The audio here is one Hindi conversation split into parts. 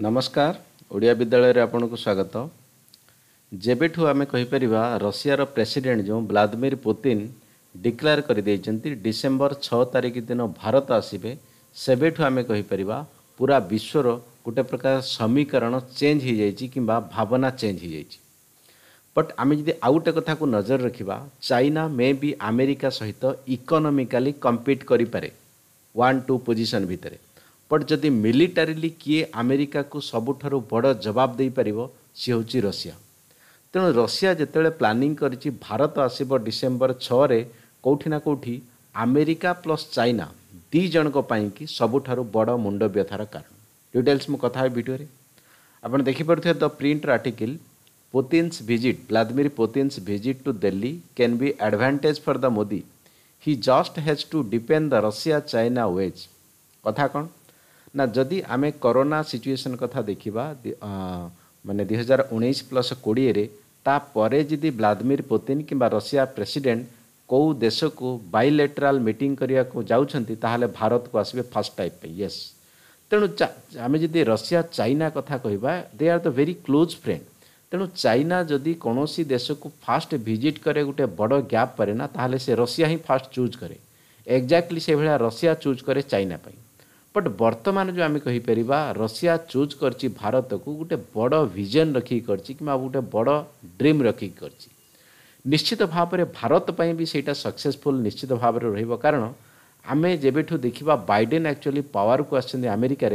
ନମସ୍କାର ଓଡ଼ିଆ ବିଦ୍ୟାଳୟରେ ଆପଣଙ୍କୁ ସ୍ୱାଗତ ଯେବେଠୁ ଆମେ କହିପାରିବା ରଷିଆର ପ୍ରେସିଡେଣ୍ଟ ଯେଉଁ ଭ୍ଲାଦିମିର ପୁତିନ ଡିକ୍ଲାର କରିଦେଇଛନ୍ତି ଡିସେମ୍ବର ଛଅ ତାରିଖ ଦିନ ଭାରତ ଆସିବେ ସେବେଠୁ ଆମେ କହିପାରିବା ପୁରା ବିଶ୍ୱର ଗୋଟେ ପ୍ରକାର ସମୀକରଣ ଚେଞ୍ଜ ହୋଇଯାଇଛି କିମ୍ବା ଭାବନା ଚେଞ୍ଜ ହୋଇଯାଇଛି ବଟ୍ ଆମେ ଯଦି ଆଉ ଗୋଟେ କଥାକୁ ନଜର ରଖିବା ଚାଇନା ମେ ବି ଆମେରିକା ସହିତ ଇକୋନୋମିକାଲି କମ୍ପିଟ୍ କରିପାରେ ୱାନ୍ ଟୁ ପୋଜିସନ୍ ଭିତରେ ବଟ୍ ଯଦି ମିଲିଟାରିଲି କିଏ ଆମେରିକାକୁ ସବୁଠାରୁ ବଡ଼ ଜବାବ ଦେଇପାରିବ ସିଏ ହେଉଛି ରଷିଆ ତେଣୁ ରଷିଆ ଯେତେବେଳେ ପ୍ଲାନିଂ କରିଛି ଭାରତ ଆସିବ ଡିସେମ୍ବର ଛଅରେ କେଉଁଠି ନା କେଉଁଠି ଆମେରିକା ପ୍ଲସ୍ ଚାଇନା ଦୁଇ ଜଣଙ୍କ ପାଇଁକି ସବୁଠାରୁ ବଡ଼ ମୁଣ୍ଡ ବ୍ୟଥାର କାରଣ ଡିଟେଲ୍ସ ମୁଁ କଥା ହେବି ଭିଡ଼ିଓରେ ଆପଣ ଦେଖିପାରୁଥିବେ ଦ ପ୍ରିଣ୍ଟର article Putin's visit, Vladimir Putin's visit to Delhi can be advantage for the Modi. He just has to deepen the Russia-China wedge. কথা কোন ना जदि आम करोना सिचुएसन कथा देखा मानने दुईार उन्नीस प्लस कोड़े जदि व्लादिमिर पुतिन कि रशिया प्रेसीडेट कौ देश को बैलेटराल मीट करने जा भारत को आसवे फास्ट टाइप पे येस तेणु आम जी रशिया चाइना कथा कह दे are the very close friend तेणु चाइना जदि कौन देश को फास्ट भिजिट करे गोटे बड़ गैप पड़े ना तो रशिया ही फास्ट चूज करे एक्जाक्टली से भाया रशिया चूज करे चाइना चाइनापी बट बर्तमान जो आम कहीपर रशिया चूज कर भारत को गोटे बड़ भिजन रखी कि गोटे बड़ ड्रीम रखी निश्चित भाव में भारतपाई भी सहीटा सक्सेसफुल निश्चित भाव रण आम जब देखा बैडेन एक्चुअली पावर को आमेरिका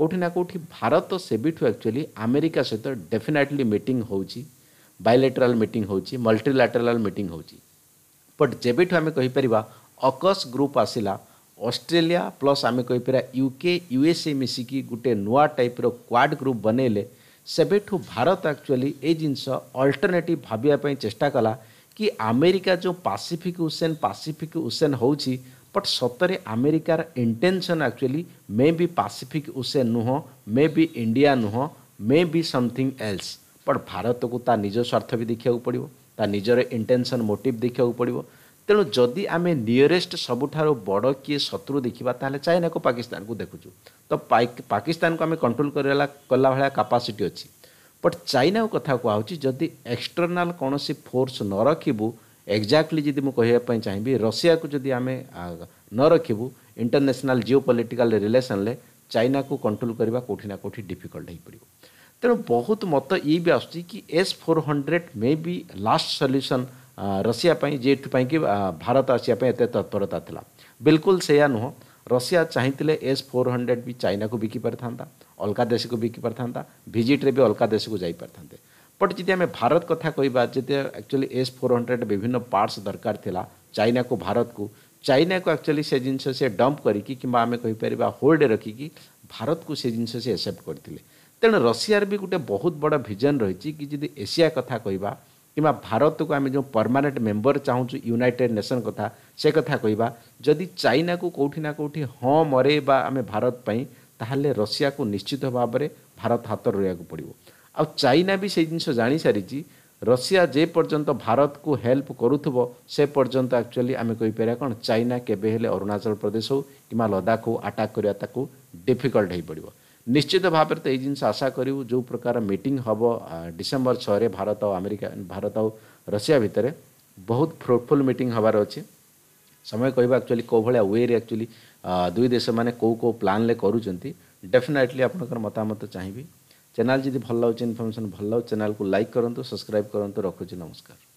कौटिना ना भारत से भी एक्चुअली आमेरिका सहित डेफिनेटली मीट होटराल मीट हो मल्टिलाटराल मीट हो बट जब आम कहीपर अकस् ग्रुप आसला ଅଷ୍ଟ୍ରେଲିଆ ପ୍ଲସ୍ ଆମେ କହିପାରିବା ୟୁ କେ ୟୁଏସ୍ଏ ମିଶିକି ଗୋଟେ ନୂଆ ଟାଇପ୍ର କ୍ୱାଡ୍ ଗ୍ରୁପ୍ ବନେଇଲେ ସେବେଠୁ ଭାରତ ଆକ୍ଚୁଆଲି ଏ ଜିନିଷ ଅଲ୍ଟରନେଟିଭ୍ ଭାବିବା ପାଇଁ ଚେଷ୍ଟା କଲା କି ଆମେରିକା ଯେଉଁ ପାସିଫିକ୍ ଉସେନ୍ ପାସିଫିକ୍ ଉସେନ୍ ହେଉଛି ବଟ୍ ସତରେ ଆମେରିକାର intention actually may be Pacific ocean ନୁହଁ ମେ ବି ଇଣ୍ଡିଆ ନୁହଁ may be something else but ଭାରତକୁ ତା ନିଜ ସ୍ୱାର୍ଥ ବି ଦେଖିବାକୁ ପଡ଼ିବ ତା ନିଜର ଇଣ୍ଟେନସନ୍ ମୋଟିଭ୍ ଦେଖିବାକୁ ପଡ଼ିବ ତେଣୁ ଯଦି ଆମେ ନିୟରେଷ୍ଟ ସବୁଠାରୁ ବଡ଼ କିଏ ଶତ୍ରୁ ଦେଖିବା ତାହେଲେ ଚାଇନାକୁ ପାକିସ୍ତାନକୁ ଦେଖୁଛୁ ତ ପାକିସ୍ତାନକୁ ଆମେ କଣ୍ଟ୍ରୋଲ କରିଲା କଲା ଭଳିଆ କାପାସିଟି ଅଛି ବଟ୍ ଚାଇନା କଥା କୁହାହେଉଛି ଯଦି ଏକ୍ସଟର୍ନାଲ୍ କୌଣସି ଫୋର୍ସ ନ ରଖିବୁ ଏକ୍ଜାକ୍ଟଲି ଯଦି ମୁଁ କହିବା ପାଇଁ ଚାହିଁବି ରଷିଆକୁ ଯଦି ଆମେ ନ ରଖିବୁ ଇଣ୍ଟରନ୍ୟାସନାଲ୍ ଜିଓ ପଲିଟିକାଲ୍ ରିଲେସନ୍ରେ ଚାଇନାକୁ କଣ୍ଟ୍ରୋଲ କରିବା କେଉଁଠି ନା କେଉଁଠି ଡିଫିକଲ୍ଟ ହୋଇପଡ଼ିବ ତେଣୁ ବହୁତ ମତ ଇଏ ବି ଆସୁଛି କି S four hundred may be last solution Russia जेट कि भारत आसपे तत्परता था बिल्कुल से या नुह रशिया चाहते एस फोर हंड्रेड भी चाइना को बिकी पारि था अलका देश को बिकी पारि था भिजिट्रे भी अलका देश को जापारी बट जी आम भारत कथ कह एक्चुअली एस फोर हंड्रेड विभिन्न पार्टस दरकार था चाइना को भारत को चाइना को एक्चुअली से जिन से डंप करेंपर होल्ड रखिकी भारत को से जिन से एक्सेप्ट करते तेणु रशिया भी गोटे बहुत बड़ा भिजन रही कि जी एसिया कथा कह କିମ୍ବା ଭାରତକୁ ଆମେ ଯେଉଁ ପରମାନେଣ୍ଟ ମେମ୍ବର ଚାହୁଁଛୁ ୟୁନାଇଟେଡ଼ ନେସନ୍ କଥା ସେ କଥା କହିବା ଯଦି ଚାଇନାକୁ କେଉଁଠି ନା କେଉଁଠି ହଁ ମରେଇବା ଆମେ ଭାରତ ପାଇଁ ତାହେଲେ ରଷିଆକୁ ନିଶ୍ଚିତ ଭାବରେ ଭାରତ ହାତରେ ରହିବାକୁ ପଡ଼ିବ ଆଉ ଚାଇନା ବି ସେଇ ଜିନିଷ ଜାଣିସାରିଛି ରଷିଆ ଯେ ପର୍ଯ୍ୟନ୍ତ ଭାରତକୁ ହେଲ୍ପ କରୁଥିବ ସେ ପର୍ଯ୍ୟନ୍ତ ଆକ୍ଚୁଆଲି ଆମେ କହିପାରିବା କ'ଣ ଚାଇନା କେବେ ହେଲେ ଅରୁଣାଚଳ ପ୍ରଦେଶ ହେଉ କିମ୍ବା ଲଦାଖ ହେଉ ଆଟାକ୍ କରିବା ତାକୁ ଡିଫିକଲ୍ଟ ହୋଇପଡ଼ିବ निश्चित भाव तो ये जिन आशा करूँ जो प्रकार मीटिंग हम डिसेम्बर छः भारत आमेरिका भारत रशिया भितर बहुत फ्रुटफुल मीट हबार अच्छे समय कह एक्चुअली कौ भाया वे एक्चुअली दुई देश मैंने कौ कौ प्लान करेफिनेटली आप मतामत चाहिए चैनल जी भल लगे इनफर्मेसन भल लगे चैनल को लाइक करूँ सब्सक्राइब करूँ रखुच्छी नमस्कार